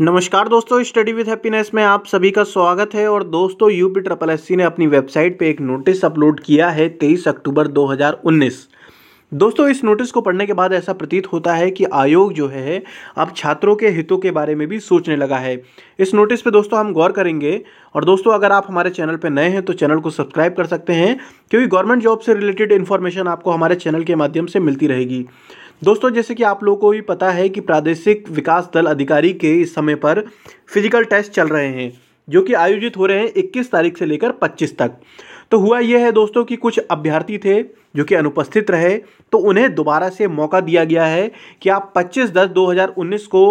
नमस्कार दोस्तों study with happiness में आप सभी का स्वागत है और दोस्तों यूपी ट्रिपल एस ने अपनी वेबसाइट पे एक नोटिस अपलोड किया है 23 अक्टूबर 2019 दोस्तों इस नोटिस को पढ़ने के बाद ऐसा प्रतीत होता है कि आयोग जो है अब छात्रों के हितों के बारे में भी सोचने लगा है इस नोटिस पे दोस्तों हम गौर करेंगे और दोस्तों अगर आप हमारे चैनल पर नए हैं तो चैनल को सब्सक्राइब कर सकते हैं क्योंकि गवर्नमेंट जॉब से रिलेटेड इन्फॉर्मेशन आपको हमारे चैनल के माध्यम से मिलती रहेगी दोस्तों जैसे कि आप लोगों को भी पता है कि प्रादेशिक विकास दल अधिकारी के इस समय पर फिजिकल टेस्ट चल रहे हैं जो कि आयोजित हो रहे हैं 21 तारीख से लेकर 25 तक तो हुआ यह है दोस्तों कि कुछ अभ्यर्थी थे जो कि अनुपस्थित रहे तो उन्हें दोबारा से मौका दिया गया है कि आप 25 दस 2019 को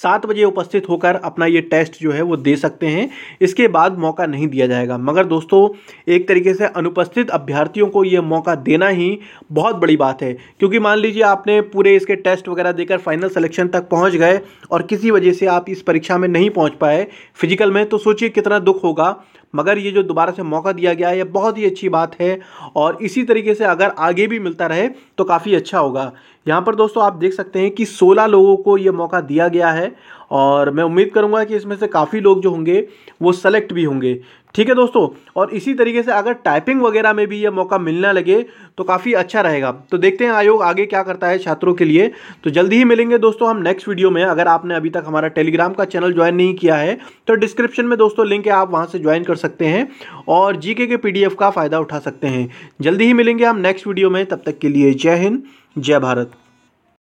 सात बजे उपस्थित होकर अपना ये टेस्ट जो है वो दे सकते हैं इसके बाद मौका नहीं दिया जाएगा मगर दोस्तों एक तरीके से अनुपस्थित अभ्यर्थियों को ये मौका देना ही बहुत बड़ी बात है क्योंकि मान लीजिए आपने पूरे इसके टेस्ट वगैरह देकर फाइनल सिलेक्शन तक पहुंच गए और किसी वजह से आप इस परीक्षा में नहीं पहुँच पाए फिजिकल में तो सोचिए कितना दुख होगा मगर ये जो दोबारा से मौका दिया गया है ये बहुत ही अच्छी बात है और इसी तरीके से अगर आगे भी मिलता रहे तो काफ़ी अच्छा होगा यहाँ पर दोस्तों आप देख सकते हैं कि सोलह लोगों को ये मौका दिया गया है और मैं उम्मीद करूँगा कि इसमें से काफ़ी लोग जो होंगे वो सेलेक्ट भी होंगे ठीक है दोस्तों और इसी तरीके से अगर टाइपिंग वगैरह में भी ये मौका मिलना लगे तो काफ़ी अच्छा रहेगा तो देखते हैं आयोग आगे क्या करता है छात्रों के लिए तो जल्दी ही मिलेंगे दोस्तों हम नेक्स्ट वीडियो में अगर आपने अभी तक हमारा टेलीग्राम का चैनल ज्वाइन नहीं किया है तो डिस्क्रिप्शन में दोस्तों लिंक है आप वहाँ से ज्वाइन कर सकते हैं और जी के पी का फ़ायदा उठा सकते हैं जल्दी ही मिलेंगे हम नेक्स्ट वीडियो में तब तक के लिए जय हिंद जय भारत